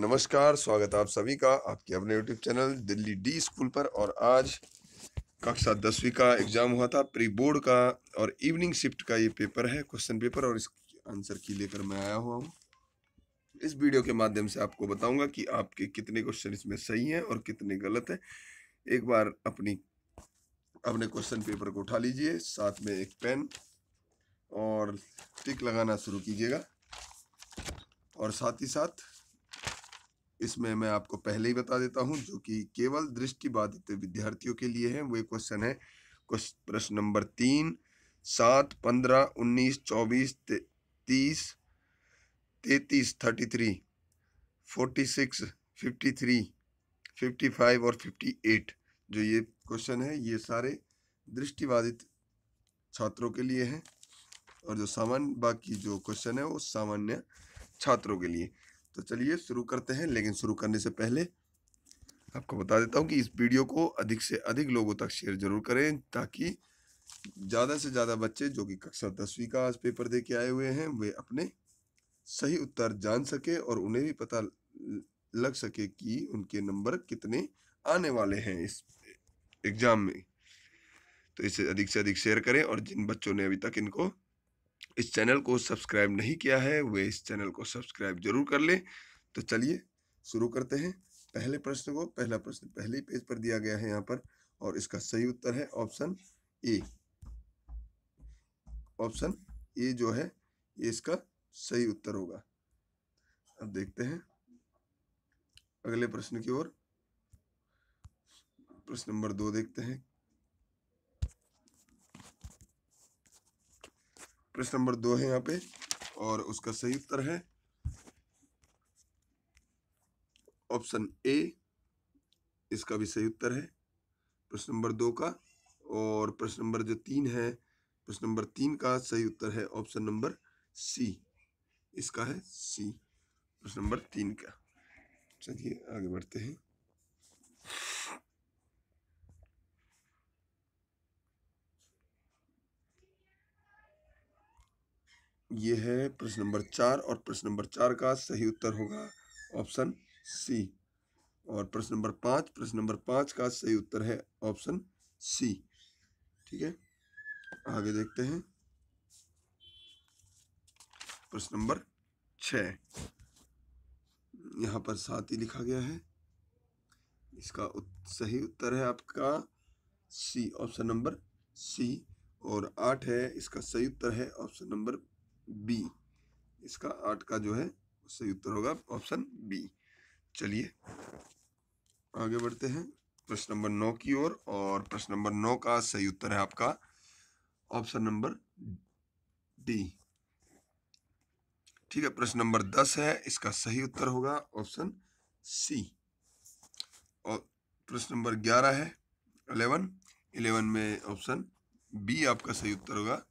नमस्कार स्वागत आप सभी का आपके अपने YouTube channel Delhi D school पर और आज कक्षा दसवीं का एग्ज़ाम हुआ था प्री बोर्ड का और इवनिंग शिफ्ट का ये पेपर है क्वेश्चन पेपर और इस आंसर की लेकर मैं आया हुआ हूँ इस वीडियो के माध्यम से आपको बताऊंगा कि आपके कितने क्वेश्चन इसमें सही हैं और कितने गलत हैं एक बार अपनी अपने क्वेश्चन पेपर को उठा लीजिए साथ में एक पेन और टिक लगाना शुरू कीजिएगा और साथ ही साथ इसमें मैं आपको पहले ही बता देता हूँ जो कि केवल दृष्टिबाधित विद्यार्थियों के लिए है वो क्वेश्चन है प्रश्न नंबर तीन सात पंद्रह उन्नीस चौबीस तीस तैतीस thirty three forty six fifty three fifty five और फिफ्टी एट जो ये क्वेश्चन है ये सारे दृष्टिबाधित छात्रों के लिए हैं और जो सामान्य बाकी जो क्वेश्चन है वो सामान्य छात्रों के लिए तो चलिए शुरू करते हैं लेकिन शुरू करने से पहले आपको बता देता हूँ कि इस वीडियो को अधिक से अधिक लोगों तक शेयर जरूर करें ताकि ज़्यादा से ज़्यादा बच्चे जो कि कक्षा दसवीं का आज पेपर दे के आए हुए हैं वे अपने सही उत्तर जान सके और उन्हें भी पता लग सके कि उनके नंबर कितने आने वाले हैं इस एग्ज़ाम में तो इसे अधिक से अधिक शेयर करें और जिन बच्चों ने अभी तक इनको इस चैनल को सब्सक्राइब नहीं किया है वे इस चैनल को सब्सक्राइब जरूर कर लें तो चलिए शुरू करते हैं पहले प्रश्न को पहला प्रश्न पहले पेज पर दिया गया है यहाँ पर और इसका सही उत्तर है ऑप्शन ए ऑप्शन ए जो है ये इसका सही उत्तर होगा अब देखते हैं अगले प्रश्न की ओर प्रश्न नंबर दो देखते हैं प्रश्न नंबर दो है यहाँ पे और उसका सही उत्तर है ऑप्शन ए इसका भी सही उत्तर है प्रश्न नंबर दो का और प्रश्न नंबर जो तीन है प्रश्न नंबर तीन का सही उत्तर है ऑप्शन नंबर सी इसका है सी प्रश्न नंबर तीन का चलिए आगे बढ़ते हैं ये है प्रश्न नंबर चार और प्रश्न नंबर चार का सही उत्तर होगा ऑप्शन सी और प्रश्न नंबर पाँच प्रश्न नंबर पाँच का सही उत्तर है ऑप्शन सी ठीक है आगे देखते हैं प्रश्न नंबर छ यहाँ पर साथ ही लिखा गया है इसका उत, सही उत्तर है आपका सी ऑप्शन नंबर सी और आठ है इसका सही उत्तर है ऑप्शन नंबर बी इसका आठ का जो है सही उत्तर होगा ऑप्शन बी चलिए आगे बढ़ते हैं प्रश्न नंबर नौ की ओर और, और प्रश्न नंबर नौ का सही उत्तर है आपका ऑप्शन नंबर डी ठीक है प्रश्न नंबर दस है इसका सही उत्तर होगा ऑप्शन सी और प्रश्न नंबर ग्यारह है इलेवन इलेवन में ऑप्शन बी आपका सही उत्तर होगा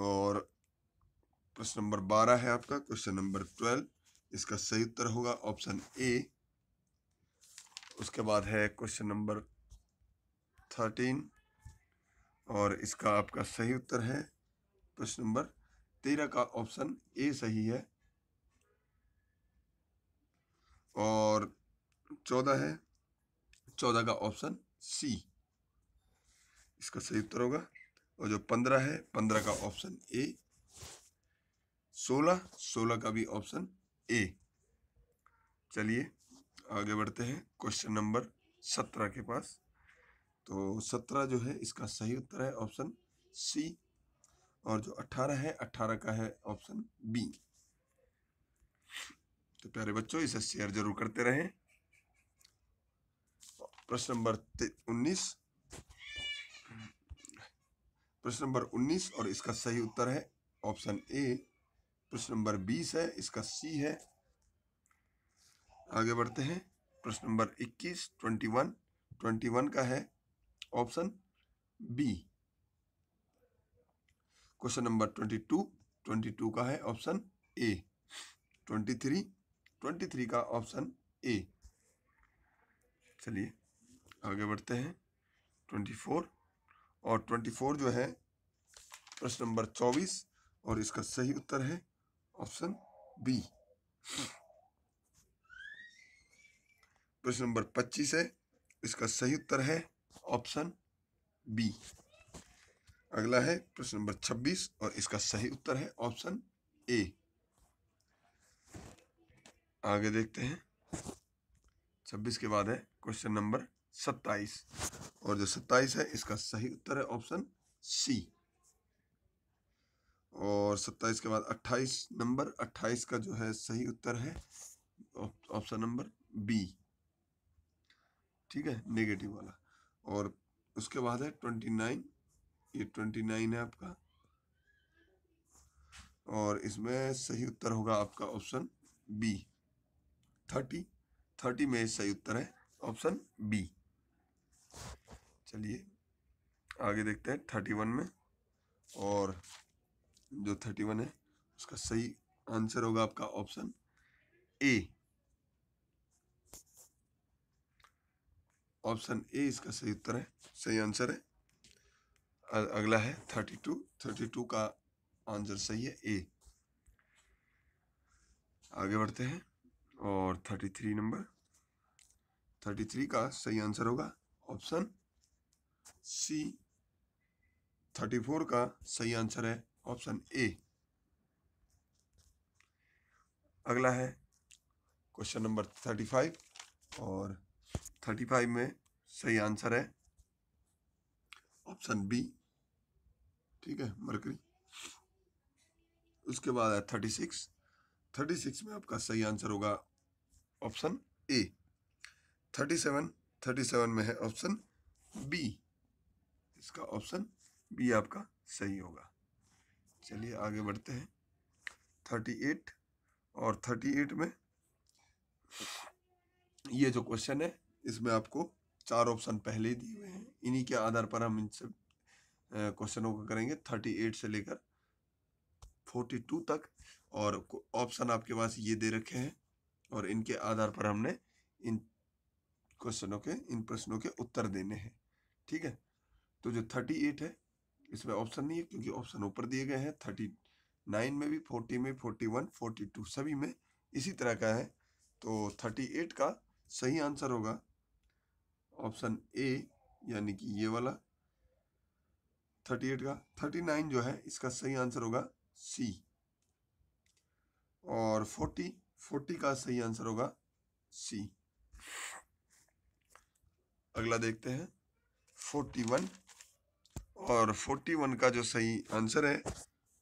और प्रश्न नंबर बारह है आपका क्वेश्चन नंबर ट्वेल्व इसका सही उत्तर होगा ऑप्शन ए उसके बाद है क्वेश्चन नंबर थर्टीन और इसका आपका सही उत्तर है प्रश्न नंबर तेरह का ऑप्शन ए सही है और चौदह है चौदह का ऑप्शन सी इसका सही उत्तर होगा और जो पंद्रह है पंद्रह का ऑप्शन ए सोलह सोलह का भी ऑप्शन ए चलिए आगे बढ़ते हैं क्वेश्चन नंबर सत्रह के पास तो सत्रह जो है इसका सही उत्तर है ऑप्शन सी और जो अठारह है अठारह का है ऑप्शन बी तो प्यारे बच्चों इसे शेयर जरूर करते रहें प्रश्न नंबर उन्नीस प्रश्न नंबर 19 और इसका सही उत्तर है ऑप्शन ए प्रश्न नंबर 20 है इसका सी है आगे बढ़ते हैं प्रश्न नंबर 21, 21, 21 का है ऑप्शन बी क्वेश्चन नंबर 22, 22 का है ऑप्शन ए 23, 23 का ऑप्शन ए चलिए आगे बढ़ते हैं 24, और 24 जो है प्रश्न नंबर 24 और इसका सही उत्तर है ऑप्शन बी प्रश्न नंबर 25 है इसका सही उत्तर है ऑप्शन बी अगला है प्रश्न नंबर 26 और इसका सही उत्तर है ऑप्शन ए आगे देखते हैं 26 के बाद है क्वेश्चन नंबर सत्ताईस और जो सत्ताईस है इसका सही उत्तर है ऑप्शन सी और सत्ताईस के बाद अट्ठाईस नंबर अट्ठाईस का जो है सही उत्तर है ऑप्शन नंबर बी ठीक है नेगेटिव वाला और उसके बाद है ट्वेंटी नाइन ये ट्वेंटी नाइन है आपका और इसमें सही उत्तर होगा आपका ऑप्शन बी थर्टी थर्टी में सही उत्तर है ऑप्शन बी चलिए आगे देखते हैं थर्टी वन में और जो थर्टी वन है उसका सही आंसर होगा आपका ऑप्शन ए ऑप्शन ए इसका सही उत्तर है सही आंसर है अगला है थर्टी टू थर्टी टू का आंसर सही है ए आगे बढ़ते हैं और thirty three number thirty three का सही आंसर होगा ऑप्शन सी थर्टी फोर का सही आंसर है ऑप्शन ए अगला है क्वेश्चन नंबर थर्टी फाइव और थर्टी फाइव में सही आंसर है ऑप्शन बी ठीक है मरकरी उसके बाद है थर्टी सिक्स थर्टी सिक्स में आपका सही आंसर होगा option A thirty seven thirty seven में है ऑप्शन बी इसका ऑप्शन बी आपका सही होगा चलिए आगे बढ़ते हैं थर्टी एट और थर्टी एट में ये जो क्वेश्चन है इसमें आपको चार ऑप्शन पहले ही दिए हुए हैं इन्हीं के आधार पर हम इन सब क्वेश्चनों को करेंगे थर्टी एट से लेकर फोर्टी टू तक और ऑप्शन आपके पास ये दे रखे हैं और इनके आधार पर हमने इन क्वेश्चनों के इन प्रश्नों के उत्तर देने हैं ठीक है तो जो थर्टी एट है इसमें ऑप्शन नहीं है क्योंकि ऑप्शन ऊपर दिए गए हैं थर्टी नाइन में भी फोर्टी में फोर्टी वन फोर्टी टू सभी में इसी तरह का है तो थर्टी एट का सही आंसर होगा ऑप्शन ए यानी कि ये वाला थर्टी एट का थर्टी नाइन जो है इसका सही आंसर होगा सी और फोर्टी फोर्टी का सही आंसर होगा सी अगला देखते हैं फोर्टी वन और फोर्टी वन का जो सही आंसर है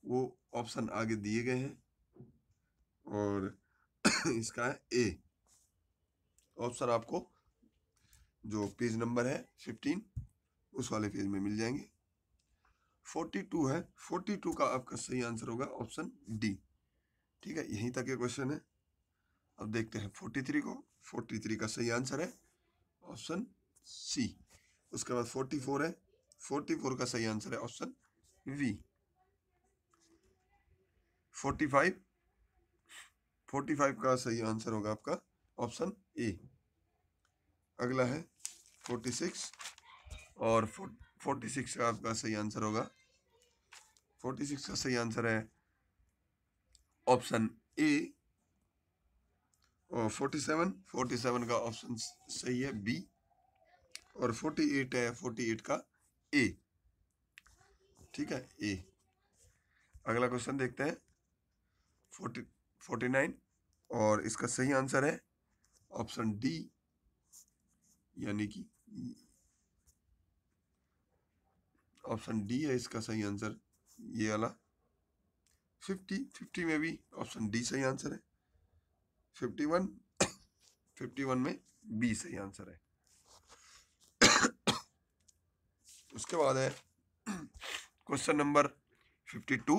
वो ऑप्शन आगे दिए गए हैं और इसका है ए ऑप्शन आपको जो पेज नंबर है फिफ्टीन उस वाले पेज में मिल जाएंगे फोर्टी टू है फोर्टी टू का आपका सही आंसर होगा ऑप्शन डी ठीक है यहीं तक ये क्वेश्चन है अब देखते हैं फोर्टी थ्री को फोर्टी थ्री का सही आंसर है ऑप्शन सी उसके बाद फोर्टी फोर है फोर्टी फोर का सही आंसर है option B forty five forty five का सही आंसर होगा आपका ऑप्शन ए अगला है फोर्टी सिक्स और फोर्टी सिक्स का आपका सही आंसर होगा फोर्टी सिक्स का सही आंसर है option A forty seven forty seven का ऑप्शन सही है बी और 48 है 48 का ए ठीक है ए अगला क्वेश्चन देखते हैं फोर्टी फोर्टी नाइन और इसका सही आंसर है ऑप्शन डी यानी कि ऑप्शन डी है इसका सही आंसर ये वाला फिफ्टी फिफ्टी में भी ऑप्शन डी सही आंसर है फिफ्टी वन फिफ्टी वन में बी सही आंसर है उसके बाद है question number fifty two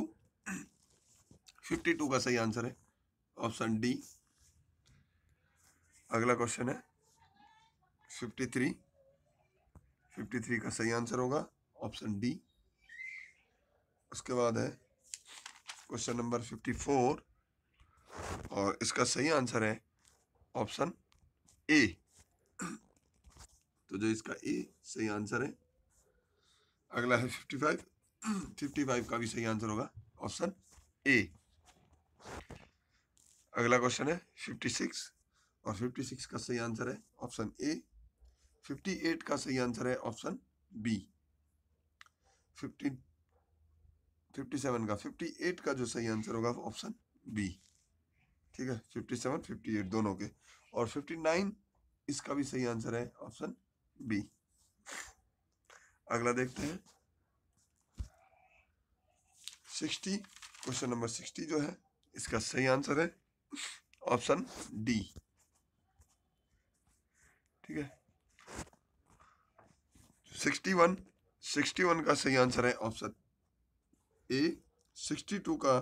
fifty two का सही आंसर है ऑप्शन डी अगला क्वेश्चन है फिफ्टी थ्री फिफ्टी थ्री का सही आंसर होगा ऑप्शन डी उसके बाद है क्वेश्चन नंबर फिफ्टी फोर और इसका सही आंसर है ऑप्शन ए तो जो इसका ए सही आंसर है अगला है फिफ्टी फाइव फिफ्टी फाइव का भी सही आंसर होगा ऑप्शन ए अगला क्वेश्चन है फिफ्टी सिक्स और फिफ्टी सिक्स का सही आंसर है ऑप्शन ए फिफ्टी एट का सही आंसर है option B fifty fifty seven का फिफ्टी एट का जो सही आंसर होगा ऑप्शन बी ठीक है फिफ्टी सेवन फिफ्टी एट दोनों के और फिफ्टी नाइन इसका भी सही आंसर है ऑप्शन बी अगला देखते हैं सिक्सटी क्वेश्चन नंबर सिक्सटी जो है इसका सही आंसर है ऑप्शन डी ठीक है सिक्सटी वन सिक्सटी वन का सही आंसर है ऑप्शन ए सिक्सटी टू का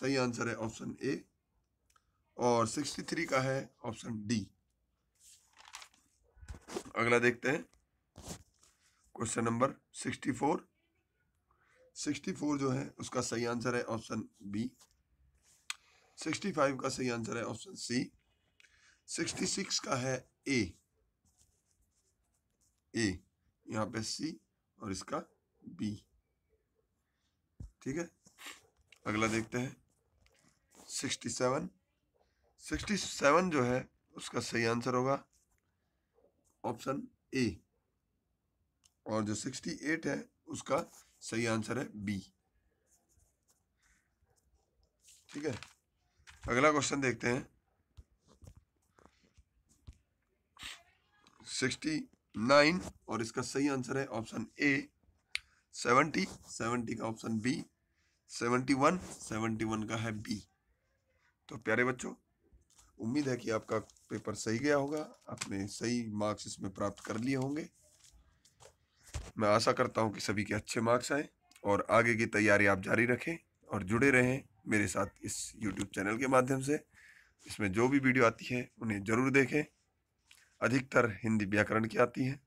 सही आंसर है ऑप्शन ए और सिक्सटी थ्री का है ऑप्शन डी अगला देखते हैं question number sixty four sixty four जो है उसका सही आंसर है ऑप्शन बी सिक्सटी फाइव का सही आंसर है ऑप्शन सी सिक्सटी सिक्स का है ए ए यहाँ पे सी और इसका बी ठीक है अगला देखते हैं सिक्सटी सेवन सिक्सटी सेवन जो है उसका सही आंसर होगा ऑप्शन ए और जो 68 है उसका सही आंसर है बी ठीक है अगला क्वेश्चन देखते हैं 69 और इसका सही आंसर है ऑप्शन ए 70 70 का ऑप्शन बी 71 71 का है बी तो प्यारे बच्चों उम्मीद है कि आपका पेपर सही गया होगा आपने सही मार्क्स इसमें प्राप्त कर लिए होंगे मैं आशा करता हूँ कि सभी के अच्छे मार्क्स आएँ और आगे की तैयारी आप जारी रखें और जुड़े रहें मेरे साथ इस यूट्यूब चैनल के माध्यम से इसमें जो भी वीडियो आती है उन्हें ज़रूर देखें अधिकतर हिंदी व्याकरण की आती हैं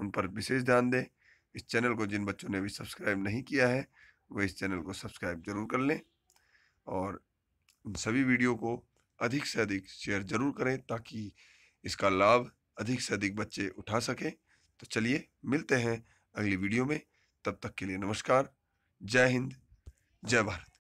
उन पर विशेष ध्यान दें इस चैनल को जिन बच्चों ने अभी सब्सक्राइब नहीं किया है वो इस चैनल को सब्सक्राइब जरूर कर लें और इन सभी वीडियो को अधिक से अधिक शेयर जरूर करें ताकि इसका लाभ अधिक से अधिक बच्चे उठा सकें तो चलिए मिलते हैं अगली वीडियो में तब तक के लिए नमस्कार जय हिंद जय भारत